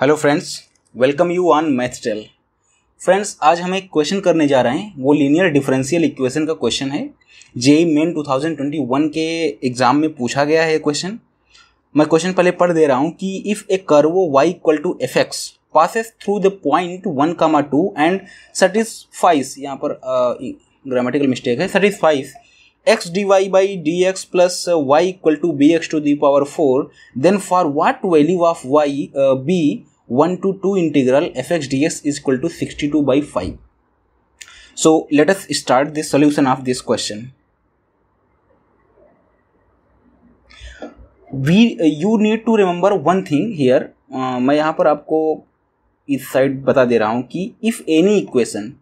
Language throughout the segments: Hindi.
Hello friends welcome you on math tell friends आज हम एक क्वेश्चन करने जा रहे हैं वो लीनियर डिफरेंशियल इक्वेशन का क्वेश्चन है जेई मेन 2021 के एग्ज़ाम में पूछा गया है क्वेश्चन मैं क्वेश्चन पहले पढ़ दे रहा हूँ कि if a curve y equal to f x passes through the point one comma two and satisfies यहाँ पर ग्रामेटिकल uh, मिस्टेक है satisfies x d y by d x plus y equal to b x to the power four then for what value of y b one to two integral f x d x is equal to sixty two by five so let us start this solution of this question we you need to remember one thing here मैं यहां पर आपको इस साइड बता दे रहा हूं कि if any equation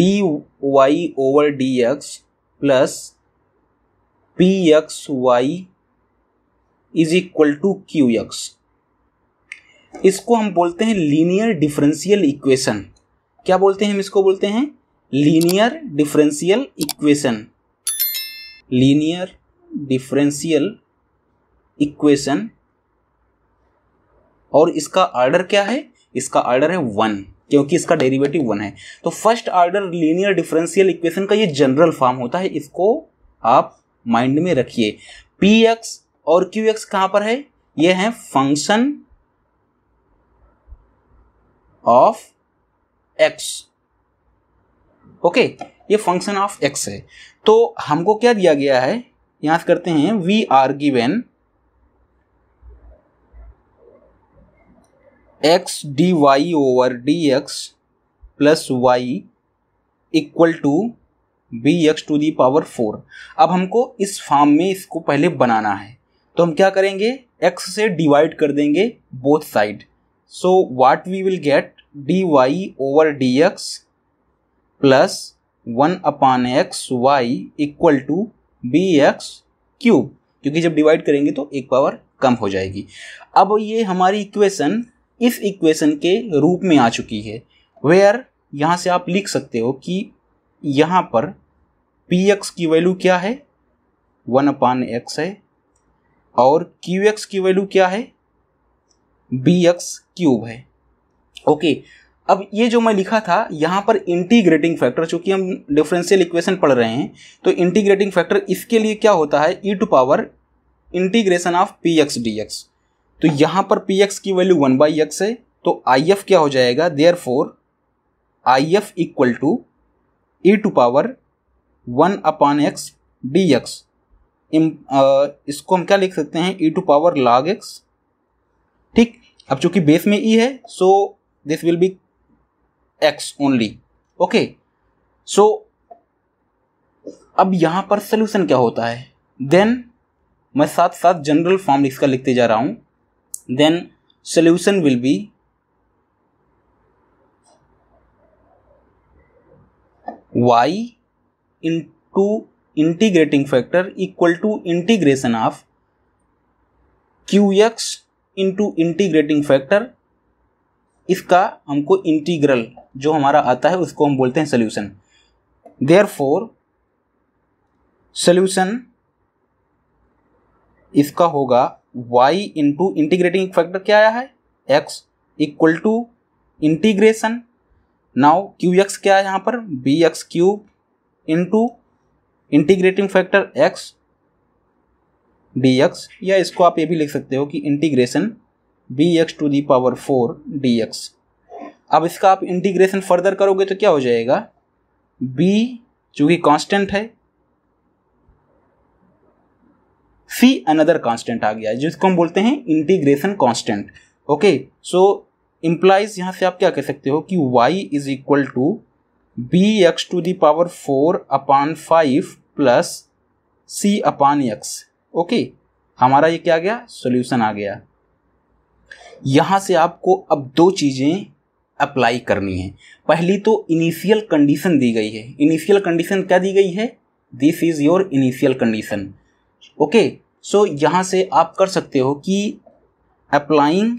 d y over d x plus p x y is equal to q x इसको हम बोलते हैं लीनियर डिफरेंशियल इक्वेशन क्या बोलते हैं हम इसको बोलते हैं linear differential equation linear differential equation और इसका आर्डर क्या है इसका आर्डर है वन क्योंकि इसका डेरिवेटिव वन है तो first order linear differential equation का ये जनरल फॉर्म होता है इसको आप माइंड में रखिए पी एक्स और क्यू एक्स कहां पर है ये है फंक्शन ऑफ एक्स ओके ये फंक्शन ऑफ एक्स है तो हमको क्या दिया गया है यहां करते हैं we are given x d y over d x plus y equal to b x to the power four अब हमको इस फॉर्म में इसको पहले बनाना है तो हम क्या करेंगे एक्स से डिवाइड कर देंगे both side so what we will get d y over d x plus one upon x y equal to b x cube क्योंकि जब डिवाइड करेंगे तो एक पावर कम हो जाएगी अब ये हमारी इक्वेशन इस इक्वेशन के रूप में आ चुकी है वेयर यहाँ से आप लिख सकते हो कि यहाँ पर पी एक्स की वैल्यू क्या है वन अपान एक्स है और क्यू एक्स की वैल्यू क्या है बी एक्स क्यूब है ओके अब ये जो मैं लिखा था यहाँ पर इंटीग्रेटिंग फैक्टर चूंकि हम डिफरेंशियल इक्वेशन पढ़ रहे हैं तो इंटीग्रेटिंग फैक्टर इसके लिए क्या होता है e to power integration of p x d x तो यहां पर पी एक्स की वैल्यू वन बाई एक्स है तो आई एफ क्या हो जाएगा therefore I F equal to e to power one upon x d x इसको हम क्या लिख सकते हैं e to power log x ठीक अब चूंकि बेस में ई e है so this will be x only okay so अब यहां पर सोल्यूशन क्या होता है देन मैं साथ साथ जनरल फॉर्म इसका लिखते जा रहा हूं then solution will be y into integrating factor equal to integration of qx into integrating factor इसका हमको इंटीग्रल जो हमारा आता है उसको हम बोलते हैं सोल्यूशन देयर फोर सोल्यूशन इसका होगा वाई इंटू इंटीग्रेटिंग फैक्टर क्या आया है x equal to integration now q x क्या है यहाँ पर b x cube into integrating factor x d x या इसको आप ये भी लिख सकते हो कि integration b x to the power four d x अब इसका आप इंटीग्रेशन फर्दर करोगे तो क्या हो जाएगा बी चूँकि कांस्टेंट है फी अनदर कांस्टेंट आ गया है जिसको हम बोलते हैं integration constant okay so implies यहाँ से आप क्या कह सकते हो कि y is equal to b x to the power four upon five plus c upon x okay हमारा ये क्या आ गया सोल्यूशन आ गया यहाँ से आपको अब दो चीज़ें अप्लाई करनी है पहली तो इनिशियल कंडीशन दी गई है इनिशियल कंडीशन क्या दी गई है this is your initial condition okay so so, यहां से आप कर सकते हो कि अप्लाइंग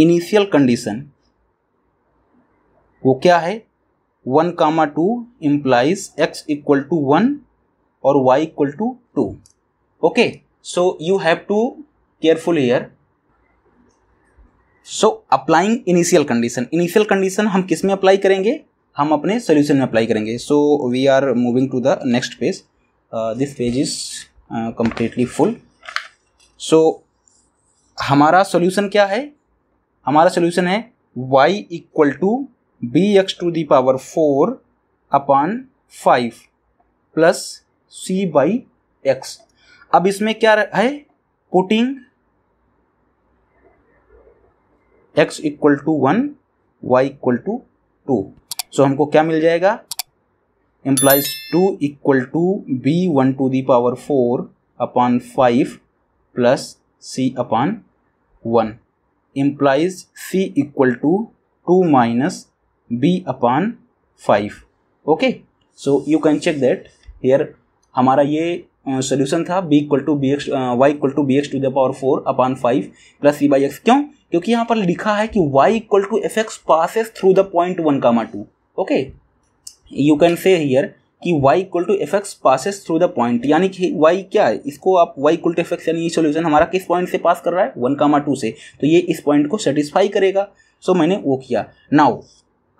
इनिशियल कंडीशन वो क्या है one comma two implies x equal to one और y equal to two okay so you have to careful here so applying initial condition initial condition हम किस में अप्लाई करेंगे हम अपने सोल्यूशन में अप्लाई करेंगे so we are moving to the next page this page is completely full so हमारा सोल्यूशन क्या है हमारा सोल्यूशन है y equal to b x to power four upon five plus c by x अब इसमें क्या है putting x equal to one y equal to two so हमको क्या मिल जाएगा implies two equal to b one to the power four upon five plus C upon one implies C equal to two minus b upon five okay so you can check that here हमारा ये सोल्यूशन uh, था b equal to b x y equal to b x to the power four upon five plus c by x क्यों क्योंकि यहाँ पर लिखा है कि y equal to f x passes through the point one comma two okay you can say here कि y equal to f x passes through the point यानी कि y क्या है इसको आप y equal to f x यानी ये सोल्यूशन हमारा किस पॉइंट से पास कर रहा है वन कामा टू से तो ये इस पॉइंट को सेटिस्फाई करेगा सो so, मैंने वो किया नाउ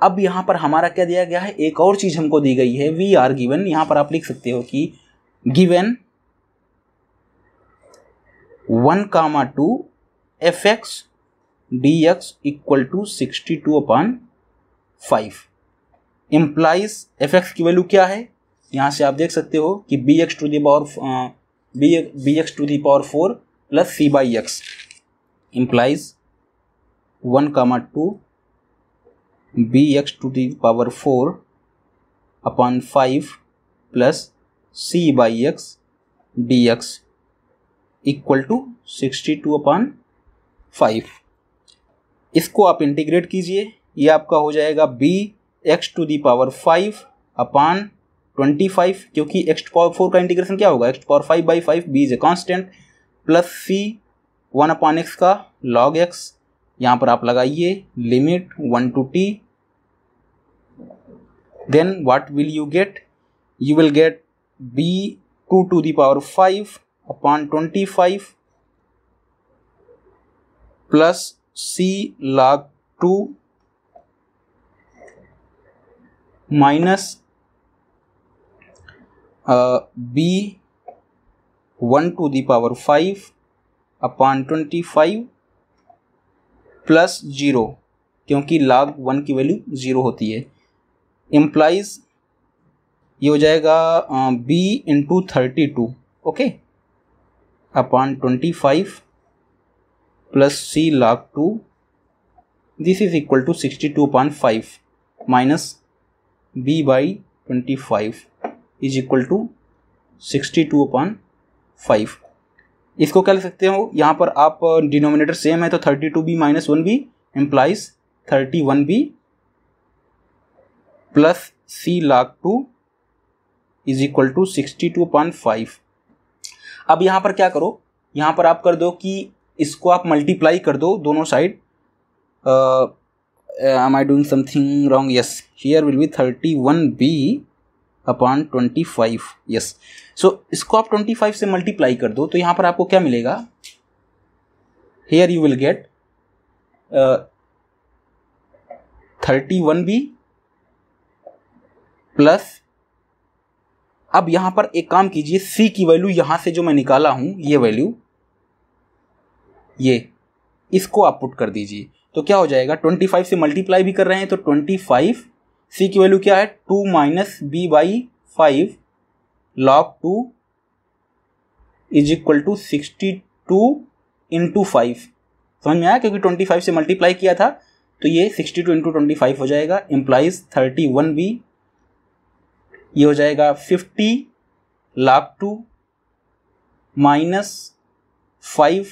अब यहाँ पर हमारा क्या दिया गया है एक और चीज़ हमको दी गई है वी आर गिवन यहाँ पर आप लिख सकते हो कि given one comma two f x d x equal to sixty two upon five implies f x की वैल्यू क्या है यहाँ से आप देख सकते हो कि b x to the power b b x to the power four plus c by x implies one comma two b x to the power four upon five plus c by x d x equal to sixty two upon five इसको आप इंटीग्रेट कीजिए ये आपका हो जाएगा b x to the power five upon twenty five क्योंकि एक्स पावर फोर का इंटीग्रेशन क्या होगा x power five by five b is a constant plus c one upon x का लॉग एक्स यहाँ पर आप लगाइए limit one to t then what will you get you will get b two to the power five upon twenty five plus c log to minus b one to the power five upon twenty five plus zero क्योंकि लाग वन की वैल्यू ज़ीरो होती है इम्प्लाइज ये हो जाएगा B into thirty two okay upon twenty five plus C log two this is equal to sixty two upon five minus b by 25 is equal to sixty two upon five इसको क्या लिख सकते हो यहाँ पर आप डिनोमिनेटर uh, सेम है तो thirty two B minus one B implies thirty one B plus C log two is equal to sixty two point five अब यहाँ पर क्या करो यहाँ पर आप कर दो कि इसको आप मल्टीप्लाई कर दो दोनों side uh, am i doing something wrong yes here will be 31b upon 25 yes so इसको आप 25 से मल्टीप्लाई कर दो तो यहाँ पर आपको क्या मिलेगा here you will get thirty one B plus अब यहाँ पर एक काम कीजिए सी की वैल्यू यहाँ से जो मैं निकाला हूँ ये वैल्यू ये इसको आप पुट कर दीजिए तो क्या हो जाएगा ट्वेंटी फाइव से मल्टीप्लाई भी कर रहे हैं तो ट्वेंटी फाइव सी की वैल्यू क्या है two minus B by five log two is equal to sixty two into five समझ में आया क्योंकि ट्वेंटी फाइव से मल्टीप्लाई किया था तो ये sixty two into twenty five हो जाएगा एम्प्लाइज थर्टी वन बी ये हो जाएगा fifty log two minus five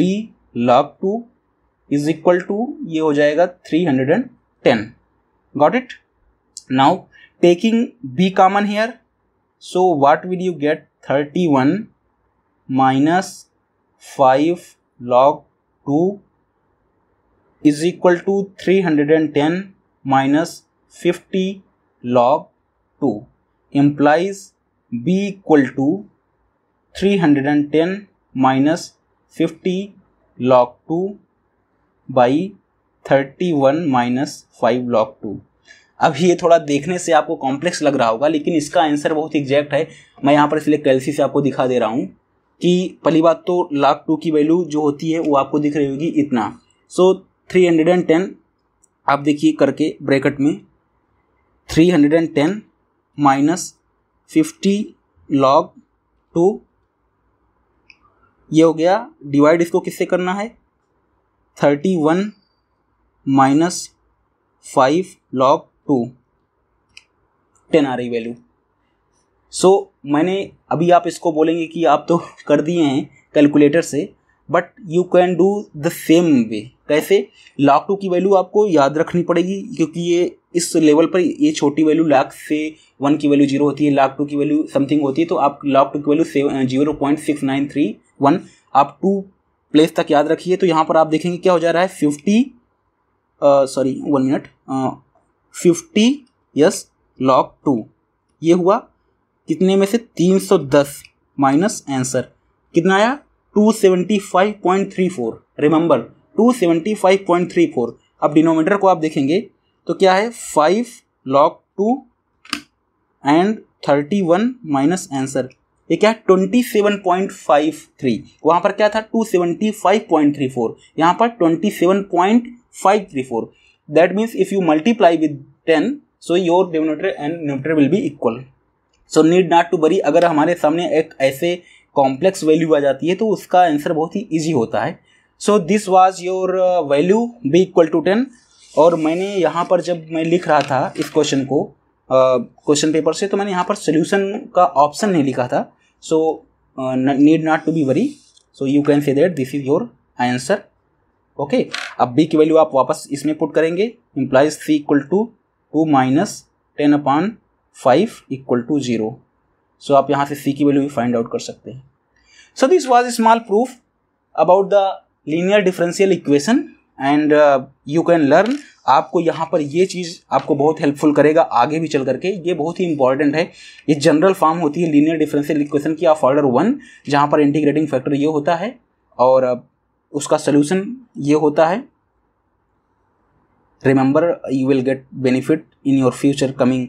B log two is equal to ये हो जाएगा three hundred and ten got it now taking B common here so what will you get thirty one minus five log 2 is equal to 310 minus 50 log 2 implies b equal to 310 minus 50 log 2 by thirty one minus five log two अब ये थोड़ा देखने से आपको कॉम्प्लेक्स लग रहा होगा लेकिन इसका आंसर बहुत एग्जैक्ट है मैं यहाँ पर इसलिए कैलसी से आपको दिखा दे रहा हूँ कि पहली बात तो लॉक टू की वैल्यू जो होती है वो आपको दिख रही होगी इतना so three hundred and ten आप देखिए करके ब्रैकेट में three hundred and ten minus fifty log two ये हो गया डिवाइड इसको किससे करना है thirty one minus five log two ten आ रही वैल्यू सो so, मैंने अभी आप इसको बोलेंगे कि आप तो कर दिए हैं कैलकुलेटर से but you can do the same way कैसे लॉक टू की वैल्यू आपको याद रखनी पड़ेगी क्योंकि ये इस लेवल पर ये छोटी वैल्यू लाख से वन की वैल्यू जीरो होती है लाख टू की वैल्यू समथिंग होती है तो आप लॉक टू की value zero point six nine three one आप टू प्लेस तक याद रखिए तो यहाँ पर आप देखेंगे क्या हो जा रहा है fifty sorry one minute fifty yes log two ये हुआ कितने में से तीन सौ दस माइनस आंसर कितना आया two seventy five point three four remember two seventy five point three four अब डिनोमीटर को आप देखेंगे तो क्या है five log two and thirty one minus answer ये क्या है 27.53 वहां पर क्या था 275.34 यहां पर 27.534 that means if you multiply with 10 so your denominator and numerator will be equal so need not to worry अगर हमारे सामने एक ऐसे कॉम्प्लेक्स वैल्यू आ जाती है तो उसका आंसर बहुत ही ईजी होता है so this was your value B equal to ten और मैंने यहाँ पर जब मैं लिख रहा था इस क्वेश्चन को क्वेश्चन uh, पेपर से तो मैंने यहाँ पर सोल्यूशन का ऑप्शन नहीं लिखा था so uh, need not to be worry so you can say that this is your answer okay okay? अब बी की वैल्यू आप वापस इसमें पुट करेंगे implies C equal to two minus ten upon five equal to zero so आप यहाँ से सी की वैल्यू भी फाइंड आउट कर सकते हैं so this was small proof about the linear differential equation and you can learn आपको यहाँ पर ये चीज़ आपको बहुत हेल्पफुल करेगा आगे भी चल करके ये बहुत ही इंपॉर्टेंट है ये जनरल फॉर्म होती है लीनियर डिफरेंशियल इक्वेशन की ऑफ ऑर्डर वन जहाँ पर इंटीग्रेटिंग फैक्टर ये होता है और uh, उसका सोल्यूशन ये होता है you will get benefit in your future coming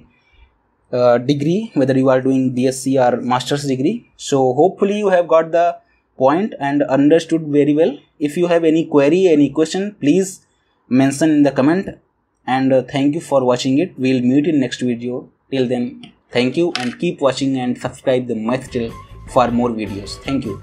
degree whether you are doing B S C or masters degree so hopefully you have got the point and understood very well if you have any query any question please mention in the comment and uh, thank you for watching it we'll meet in next video till then thank you and keep watching and subscribe the math Till for more videos thank you